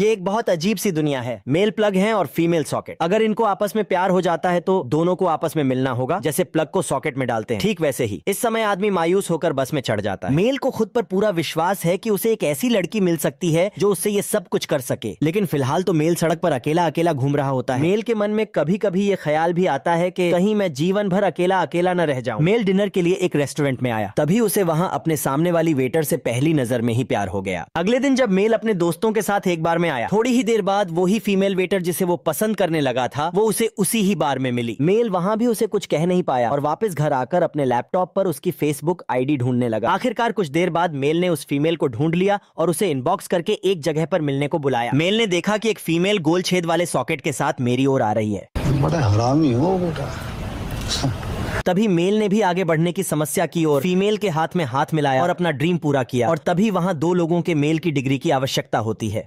ये एक बहुत अजीब सी दुनिया है मेल प्लग है और फीमेल सॉकेट अगर इनको आपस में प्यार हो जाता है तो दोनों को आपस में मिलना होगा जैसे प्लग को सॉकेट में डालते हैं ठीक वैसे ही इस समय आदमी मायूस होकर बस में चढ़ जाता है मेल को खुद पर पूरा विश्वास है कि उसे एक ऐसी लड़की मिल सकती है जो उससे ये सब कुछ कर सके लेकिन फिलहाल तो मेल सड़क पर अकेला अकेला घूम रहा होता है मेल के मन में कभी कभी ये ख्याल भी आता है की कहीं मैं जीवन भर अकेला अकेला न रह जाऊँ मेल डिनर के लिए एक रेस्टोरेंट में आया तभी उसे वहाँ अपने सामने वाली वेटर ऐसी पहली नजर में ही प्यार हो गया अगले दिन जब मेल अपने दोस्तों के साथ एक बार में आया थोड़ी ही देर बाद वही फीमेल वेटर जिसे वो पसंद करने लगा था वो उसे उसी ही बार में मिली मेल वहाँ भी उसे कुछ कह नहीं पाया और वापस घर आकर अपने लैपटॉप पर उसकी फेसबुक आईडी ढूंढने लगा आखिरकार कुछ देर बाद मेल ने उस फीमेल को ढूंढ लिया और उसे इनबॉक्स करके एक जगह पर मिलने को बुलाया मेल ने देखा की एक फीमेल गोल छेद वाले सॉकेट के साथ मेरी ओर आ रही है तभी मेल ने भी आगे बढ़ने की समस्या की और फीमेल के हाथ में हाथ मिलाया और अपना ड्रीम पूरा किया और तभी वहाँ दो लोगों के मेल की डिग्री की आवश्यकता होती है